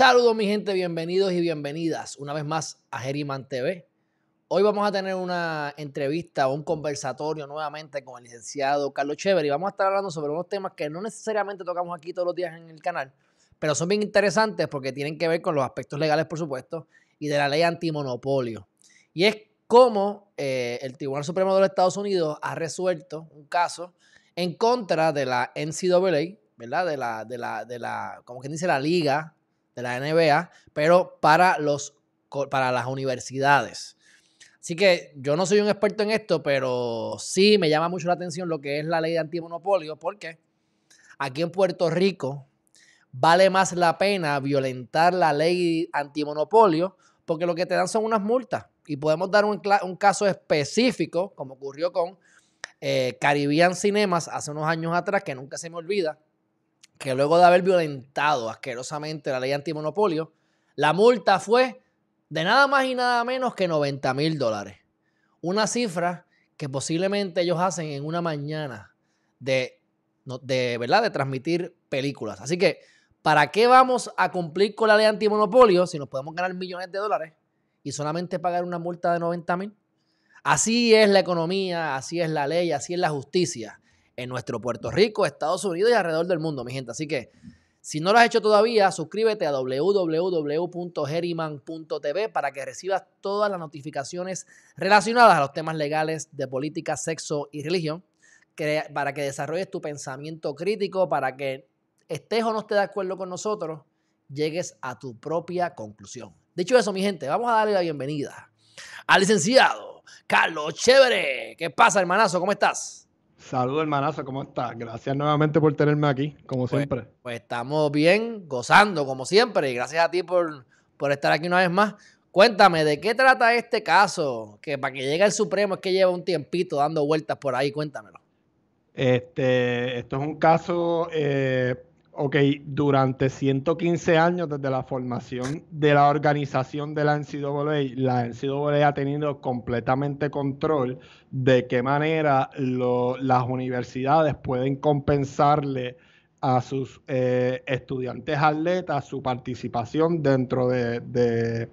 Saludos mi gente, bienvenidos y bienvenidas una vez más a Geriman TV. Hoy vamos a tener una entrevista o un conversatorio nuevamente con el licenciado Carlos Chever y vamos a estar hablando sobre unos temas que no necesariamente tocamos aquí todos los días en el canal, pero son bien interesantes porque tienen que ver con los aspectos legales, por supuesto, y de la ley antimonopolio. Y es cómo eh, el Tribunal Supremo de los Estados Unidos ha resuelto un caso en contra de la NCAA, ¿verdad? De la, de la, de la como quien dice, la liga la NBA, pero para, los, para las universidades. Así que yo no soy un experto en esto, pero sí me llama mucho la atención lo que es la ley de antimonopolio, porque aquí en Puerto Rico vale más la pena violentar la ley antimonopolio, porque lo que te dan son unas multas. Y podemos dar un, caso específico, como ocurrió con eh, Caribbean Cinemas hace unos años atrás, que nunca se me olvida, que luego de haber violentado asquerosamente la ley antimonopolio, la multa fue de nada más y nada menos que 90 mil dólares. Una cifra que posiblemente ellos hacen en una mañana de, de, ¿verdad? de transmitir películas. Así que, ¿para qué vamos a cumplir con la ley antimonopolio si nos podemos ganar millones de dólares y solamente pagar una multa de 90 mil? Así es la economía, así es la ley, así es la justicia en nuestro Puerto Rico, Estados Unidos y alrededor del mundo, mi gente. Así que si no lo has hecho todavía, suscríbete a www.geriman.tv para que recibas todas las notificaciones relacionadas a los temas legales de política, sexo y religión, para que desarrolles tu pensamiento crítico, para que estés o no estés de acuerdo con nosotros, llegues a tu propia conclusión. Dicho eso, mi gente, vamos a darle la bienvenida al licenciado Carlos Chévere. ¿Qué pasa, hermanazo? ¿Cómo estás? Saludos, hermanazo, ¿cómo estás? Gracias nuevamente por tenerme aquí, como pues, siempre. Pues estamos bien, gozando, como siempre, y gracias a ti por, estar aquí una vez más. Cuéntame, ¿de qué trata este caso? Que para que llegue el Supremo es que lleva un tiempito dando vueltas por ahí, cuéntamelo. Este, esto es un caso eh, ok, durante 115 años desde la formación de la organización de la NCAA, la NCAA ha tenido completamente control de qué manera las universidades pueden compensarle a sus eh, estudiantes atletas su participación dentro de,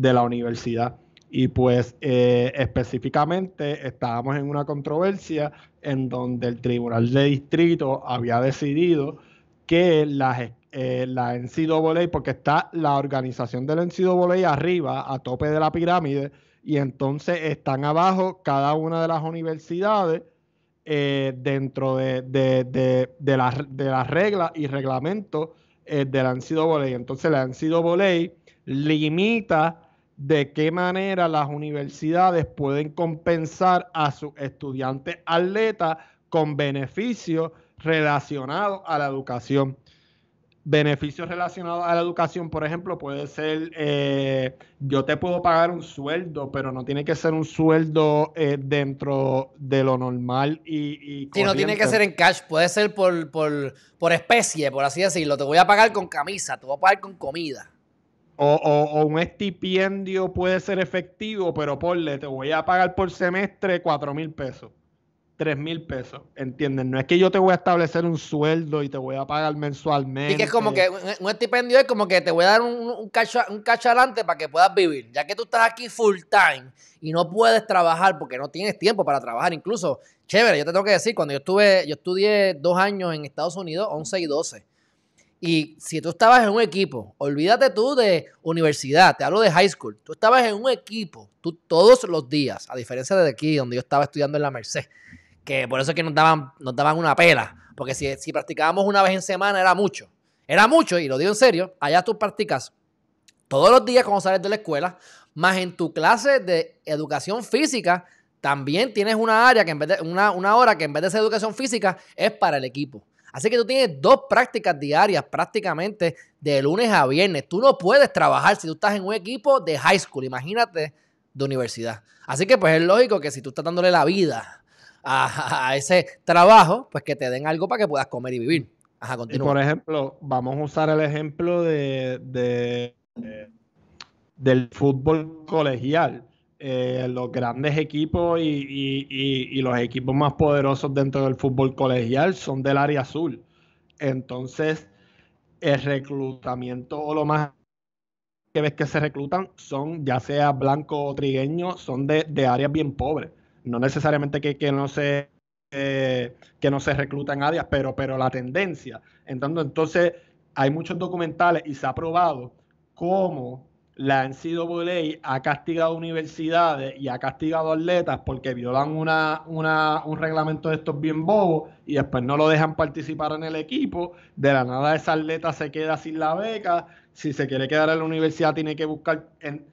la universidad. Y pues eh, específicamente estábamos en una controversia en donde el Tribunal de Distrito había decidido que eh, la la NCAA, porque está la organización de del NCAA arriba, a tope de la pirámide, y entonces están abajo cada una de las universidades eh, dentro de, de, de, las reglas y reglamentos eh, de la NCAA. Entonces la NCAA limita de qué manera las universidades pueden compensar a sus estudiantes atletas con beneficios relacionado a la educación. Beneficios relacionados a la educación, por ejemplo, puede ser, eh, yo te puedo pagar un sueldo, pero no tiene que ser un sueldo eh, dentro de lo normal y... no tiene que ser en cash, puede ser por, por, especie, por así decirlo. Te voy a pagar con camisa, te voy a pagar con comida. O, un estipendio puede ser efectivo, pero le te voy a pagar por semestre cuatro mil pesos. 3 mil pesos, ¿entiendes? No es que yo te voy a establecer un sueldo y te voy a pagar mensualmente. Y que es como que un, estipendio es como que te voy a dar un, un, cacho, para que puedas vivir. Ya que tú estás aquí full time y no puedes trabajar porque no tienes tiempo para trabajar. Incluso, chévere, yo te tengo que decir, cuando yo estuve, yo estudié dos años en Estados Unidos, 11 y 12. Y si tú estabas en un equipo, olvídate tú de universidad, te hablo de high school. Tú estabas en un equipo, tú todos los días, a diferencia de aquí, donde yo estaba estudiando en la Merced que por eso es que nos daban, nos daban una pela, porque si, practicábamos una vez en semana era mucho, era mucho, y lo digo en serio, allá tú practicas todos los días cuando sales de la escuela, más en tu clase de educación física, también tienes una área que en vez de, una, una hora que en vez de ser educación física es para el equipo. Así que tú tienes dos prácticas diarias prácticamente de lunes a viernes. Tú no puedes trabajar si tú estás en un equipo de high school, imagínate, de universidad. Así que pues es lógico que si tú estás dándole la vida a, ese trabajo, pues que te den algo para que puedas comer y vivir. por ejemplo, vamos a usar el ejemplo de, del fútbol colegial. Eh, los grandes equipos y, los equipos más poderosos dentro del fútbol colegial son del área azul. Entonces, el reclutamiento o lo más que ves que se reclutan son ya sea blanco o trigueño, son de áreas bien pobres no necesariamente eh, que, no se reclutan que no se recluta pero, pero la tendencia. Entonces, entonces, hay muchos documentales y se ha probado cómo la NCAA ha castigado universidades y ha castigado atletas porque violan una, una, un reglamento de estos bien bobos y después no lo dejan participar en el equipo. De la nada esa atleta se queda sin la beca. Si se quiere quedar en la universidad tiene que buscar... En,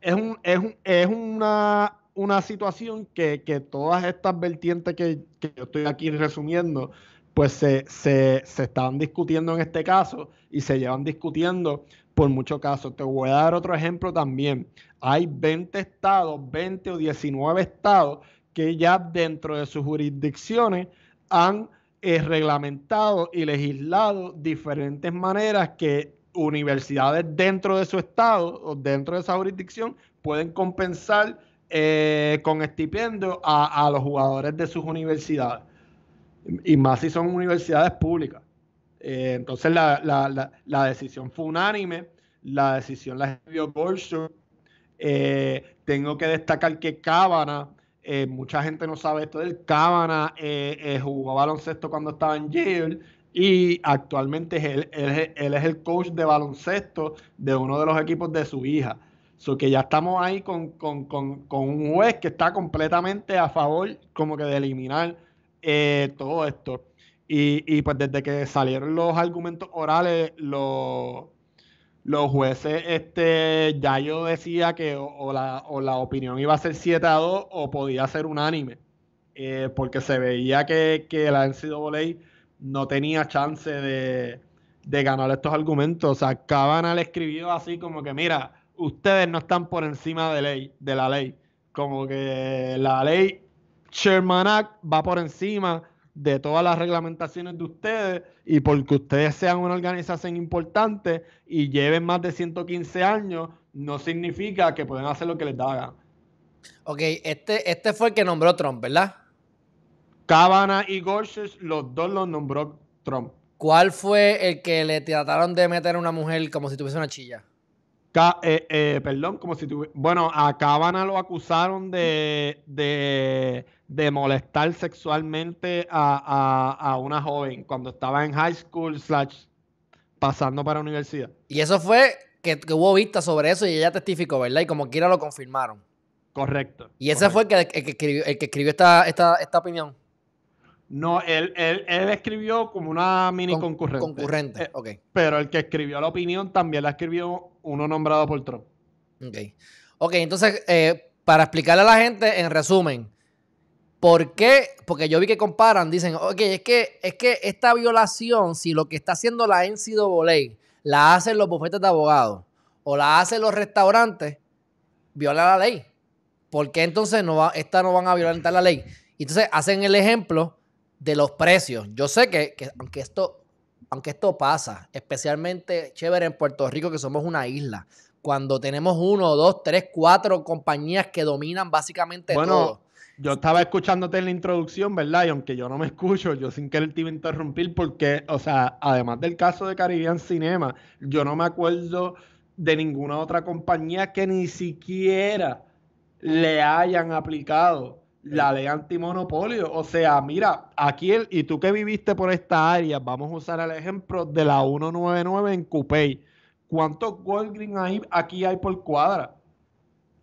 es, un, es, un, es una una situación que, todas estas vertientes que, yo estoy aquí resumiendo, pues se, se, estaban discutiendo en este caso y se llevan discutiendo por muchos casos. Te voy a dar otro ejemplo también. Hay 20 estados, 20 o 19 estados que ya dentro de sus jurisdicciones han eh, reglamentado y legislado diferentes maneras que universidades dentro de su estado o dentro de esa jurisdicción pueden compensar eh, con estipendio a, los jugadores de sus universidades. Y más si son universidades públicas. Eh, entonces la, decisión fue unánime, la decisión la dio Bolson. Eh, tengo que destacar que Cábana, mucha gente no sabe esto del Cábana, jugó baloncesto cuando estaba en Yale y actualmente él es el coach de baloncesto de uno de los equipos de su hija. So que ya estamos ahí con, un juez que está completamente a favor como que de eliminar eh, todo esto. Y, pues desde que salieron los argumentos orales, los, los jueces, este, ya yo decía que o, la, opinión iba a ser 7 a 2 o podía ser unánime, eh, porque se veía que, que la NCAA no tenía chance de, ganar estos argumentos. O sea, acaban al escribió así como que, mira, ustedes no están por encima de, ley, de la ley. Como que la ley Sherman Act va por encima de todas las reglamentaciones de ustedes y porque ustedes sean una organización importante y lleven más de 115 años, no significa que pueden hacer lo que les hagan. Ok, este, este fue el que nombró Trump, ¿verdad? Cabana y Gorsuch, los dos los nombró Trump. ¿Cuál fue el que le trataron de meter a una mujer como si tuviese una chilla? Eh, eh, perdón, como si tuviera. Bueno, a Cabana lo acusaron de, molestar sexualmente a, una joven cuando estaba en high school, slash, pasando para universidad. Y eso fue que, hubo vista sobre eso y ella testificó, ¿verdad? Y como quiera lo confirmaron. Correcto. Y ese fue el que, escribió, el que escribió esta, esta, esta opinión. No, él, él, él escribió como una mini concurrente. Concurrente, eh, ok. Pero el que escribió la opinión también la escribió uno nombrado por Trump. Ok. Ok, entonces, eh, para explicarle a la gente, en resumen, ¿por qué? Porque yo vi que comparan, dicen, ok, es que, es que esta violación, si lo que está haciendo la NCAA la hacen los bufetes de abogados o la hacen los restaurantes, viola la ley. ¿Por qué entonces no va, esta no van a violentar la ley? Entonces hacen el ejemplo de los precios. Yo sé que, aunque, esto, aunque esto pasa, especialmente chévere en Puerto Rico, que somos una isla, cuando tenemos uno, dos, tres, cuatro compañías que dominan básicamente bueno, Yo estaba escuchándote en la introducción, ¿verdad? Y aunque yo no me escucho, yo sin querer te iba a interrumpir porque, o sea, además del caso de Caribbean Cinema, yo no me acuerdo de ninguna otra compañía que ni siquiera le hayan aplicado la ley antimonopolio. O sea, mira, aquí, el, y tú que viviste por esta área, vamos a usar el ejemplo de la 199 en Coupey. ¿Cuántos Walgreens hay, aquí hay por cuadra?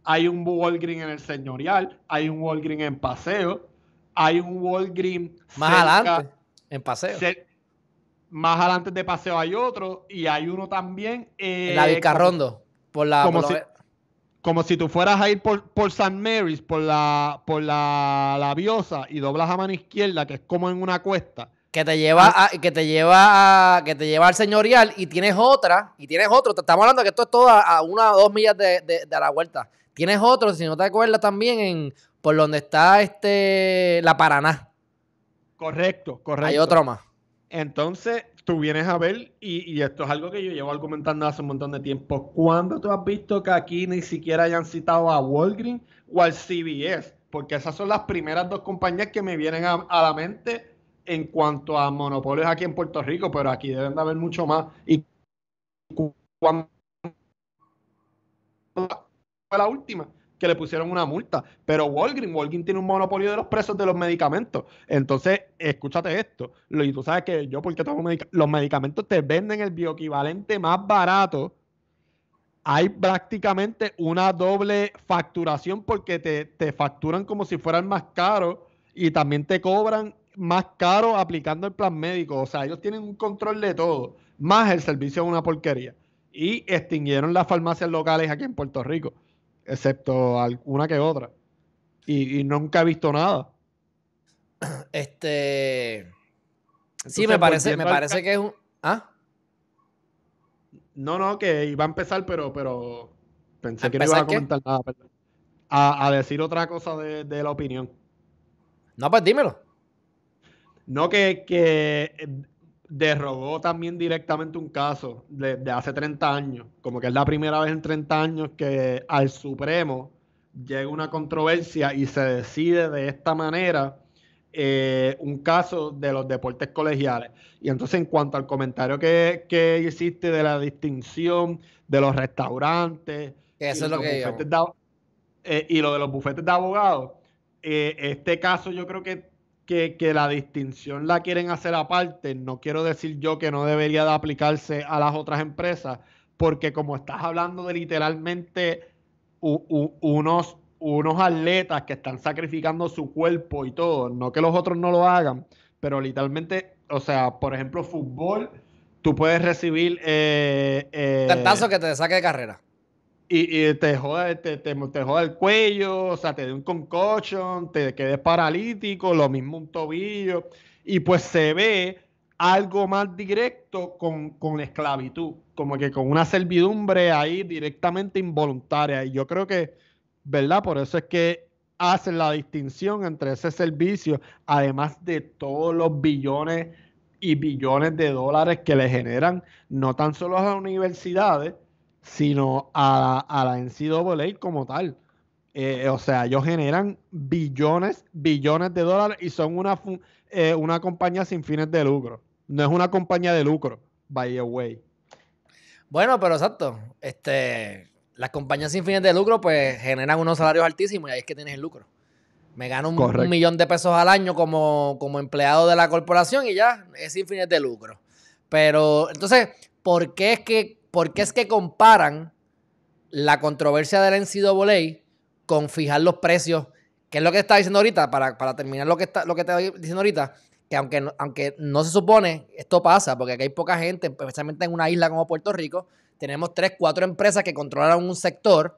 Hay un Walgreens en el Señorial, hay un Walgreens en Paseo, hay un Walgreens más adelante, en Paseo. más adelante de Paseo hay otro y hay uno también. en la eh, del por por la como si tú fueras a ir por, por St. Mary's, por la por la, y doblas a mano izquierda, que es como en una cuesta. Que te lleva que te lleva que te lleva al señorial y tienes otra, y tienes otro. Te estamos hablando que esto es todo a, una o dos millas de, la vuelta. Tienes otro, si no te acuerdas, también en por donde está este la Paraná. Correcto, correcto. Hay otro más. Entonces, tú vienes a ver, y, esto es algo que yo llevo argumentando hace un montón de tiempo, ¿cuándo tú has visto que aquí ni siquiera hayan citado a Walgreens o al CBS? Porque esas son las primeras dos compañías que me vienen a, la mente en cuanto a monopolios aquí en Puerto Rico, pero aquí deben de haber mucho más. Y cuando fue la última, que le pusieron una multa. Pero Walgreens, Walgreens tiene un monopolio de los precios de los medicamentos. Entonces, escúchate esto. y tú sabes que yo, porque tomo los medicamentos, te venden el bioequivalente más barato. Hay prácticamente una doble facturación porque te, facturan como si fueran más caros y también te cobran más caro aplicando el plan médico. O sea, ellos tienen un control de todo, más el servicio de una porquería. Y extinguieron las farmacias locales aquí en Puerto Rico excepto una que otra. Y, nunca he visto nada. Este. sí, me parece, me parece que es un. ¿Ah? No, no, que iba a empezar, pero, pero pensé que no iba a comentar nada. A, decir otra cosa de, la opinión. No, pues dímelo. No, que, que robó también directamente un caso de, hace 30 años, como que es la primera vez en 30 años que al Supremo llega una controversia y se decide de esta manera eh, un caso de los deportes colegiales. Y entonces en cuanto al comentario que, hiciste de la distinción de los restaurantes y, lo de, los bufetes de abogados, eh, este caso yo creo que que, la distinción la quieren hacer aparte, no quiero decir yo que no debería de aplicarse a las otras empresas, porque como estás hablando de literalmente unos, unos atletas que están sacrificando su cuerpo y todo, no que los otros no lo hagan, pero literalmente, o sea, por ejemplo, fútbol, tú puedes recibir... Eh, Tantazo eh, que te saque de carrera y, y te, joda, te, te, el cuello, o sea, te dé un concoction, te quedes paralítico, lo mismo un tobillo, y pues se ve algo más directo con, con esclavitud, como que con una servidumbre ahí directamente involuntaria. Y yo creo que, ¿verdad? Por eso es que hacen la distinción entre ese servicio, además de todos los billones y billones de dólares que le generan, no tan solo a las universidades, sino a, a la NCAA como tal. Eh, o sea, ellos generan billones, billones de dólares y son una, eh, una compañía sin fines de lucro. No es una compañía de lucro, by the way. Bueno, pero exacto. Este, las compañías sin fines de lucro pues generan unos salarios altísimos y ahí es que tienes el lucro. Me gano un, millón de pesos al año como, como empleado de la corporación y ya es sin fines de lucro. Pero entonces, ¿por qué es que porque es que comparan la controversia del NCAA con fijar los precios, que es lo que está diciendo ahorita, para, terminar lo que, está, lo que te estoy diciendo ahorita, que aunque, aunque no se supone, esto pasa, porque aquí hay poca gente, especialmente en una isla como Puerto Rico, tenemos tres, cuatro empresas que controlan un sector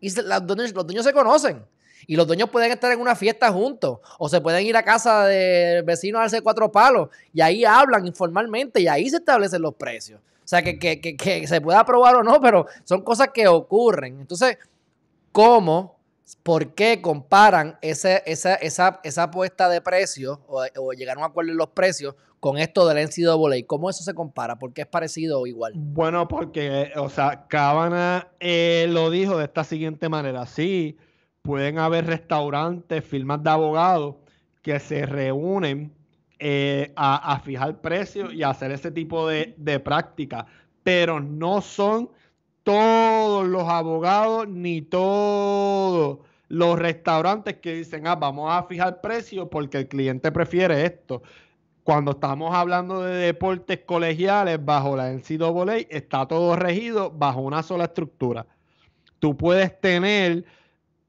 y los dueños, los dueños se conocen. Y los dueños pueden estar en una fiesta juntos. O se pueden ir a casa del vecino a hacer cuatro palos. Y ahí hablan informalmente y ahí se establecen los precios. O sea, que, se pueda aprobar o no, pero son cosas que ocurren. Entonces, ¿cómo ¿Por qué comparan esa, esa, apuesta de precios o, llegaron llegar a un acuerdo en los precios con esto del NCAA? ¿Cómo eso se compara? ¿Por qué es parecido o igual? Bueno, porque, o sea, Cabana eh, lo dijo de esta siguiente manera. Sí, pueden haber restaurantes, firmas de abogados que se reúnen eh, a, fijar precios y hacer ese tipo de, práctica. pero no son todos los abogados ni todos los restaurantes que dicen, ah, vamos a fijar precios porque el cliente prefiere esto. Cuando estamos hablando de deportes colegiales bajo la NCAA, está todo regido bajo una sola estructura. Tú puedes tener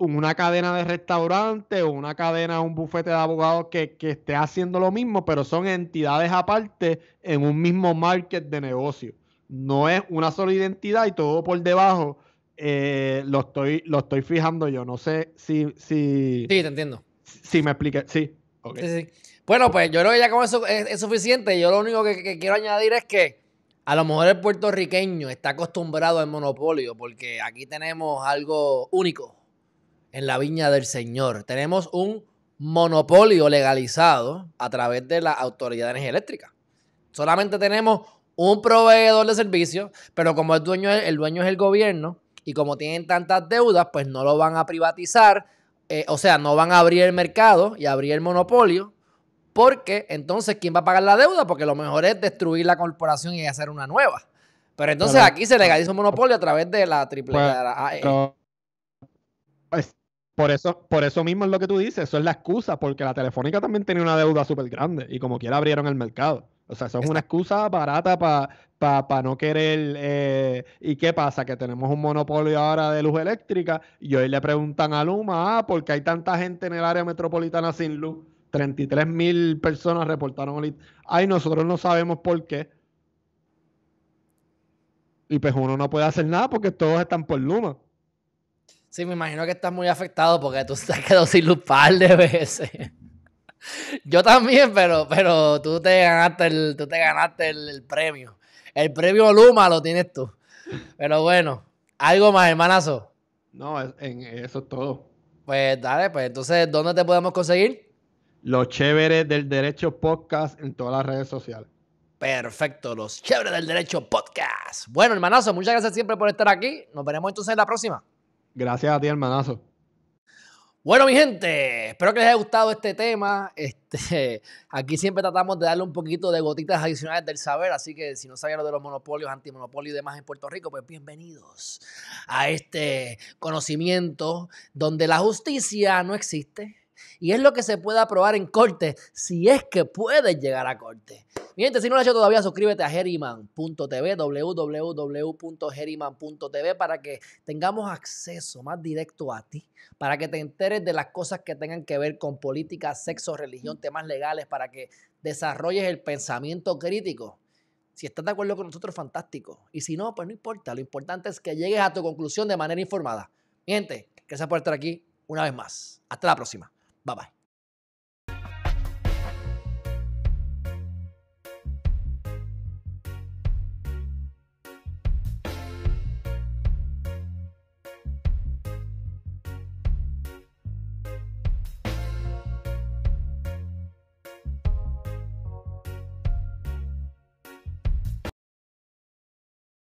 una cadena de restaurantes o una cadena, un bufete de abogados que, esté haciendo lo mismo, pero son entidades aparte en un mismo market de negocio. No es una sola identidad y todo por debajo eh, lo, estoy, lo estoy fijando yo. No sé si... si sí, te entiendo. Si me expliqué, sí. Okay. sí, sí. Bueno, pues yo creo que ya con eso es, suficiente. Yo lo único que quiero añadir es que... A lo mejor el puertorriqueño está acostumbrado al monopolio porque aquí tenemos algo único, en la viña del Señor. Tenemos un monopolio legalizado a través de la Autoridad de Energía Eléctrica. Solamente tenemos un proveedor de servicios, pero como el dueño, el dueño es el gobierno y como tienen tantas deudas, pues no lo van a privatizar, eh, o sea, no van a abrir el mercado y abrir el monopolio, porque entonces, ¿quién va a pagar la deuda? Porque lo mejor es destruir la corporación y hacer una nueva. Pero entonces aquí se legaliza un monopolio a través de la triple. Pues, e. pues, por eso, por eso mismo es lo que tú dices, eso es la excusa, porque la Telefónica también tenía una deuda súper grande y como quiera abrieron el mercado. O sea, eso es una excusa barata para no querer. Eh, ¿Y qué pasa? Que tenemos un monopolio ahora de luz eléctrica y hoy le preguntan a Luma, ah, ¿por qué hay tanta gente en el área metropolitana sin luz? 33 mil personas reportaron. Ay, nosotros no sabemos por qué. Y pues uno no puede hacer nada porque todos están por Luma. Sí, me imagino que estás muy afectado porque tú te has quedado sin luz par de veces. Yo también, pero, pero tú te ganaste, el, tú te ganaste el, premio. El premio Luma lo tienes tú. Pero bueno, ¿algo más, hermanazo? No, en eso es todo. Pues dale, pues entonces, ¿dónde te podemos conseguir? Los chéveres del derecho podcast en todas las redes sociales. Perfecto, los chéveres del derecho podcast. Bueno, hermanazo, muchas gracias siempre por estar aquí. Nos veremos entonces la próxima. Gracias a ti, hermanazo. Bueno, mi gente, espero que les haya gustado este tema. Este, aquí siempre tratamos de darle un poquito de gotitas adicionales del saber, así que si no sabían lo de los monopolios, antimonopolios y demás en Puerto Rico, pues bienvenidos a este conocimiento donde la justicia no existe, y es lo que se puede aprobar en corte, si es que puedes llegar a corte. Mientras, si no lo has hecho todavía, suscríbete a Jeriman.tv www.geriman.tv, para que tengamos acceso más directo a ti, para que te enteres de las cosas que tengan que ver con política, sexo, religión, temas legales, para que desarrolles el pensamiento crítico. Si estás de acuerdo con nosotros, fantástico. Y si no, pues no importa. Lo importante es que llegues a tu conclusión de manera informada. Miente, gracias por estar aquí una vez más. Hasta la próxima. Bye bye.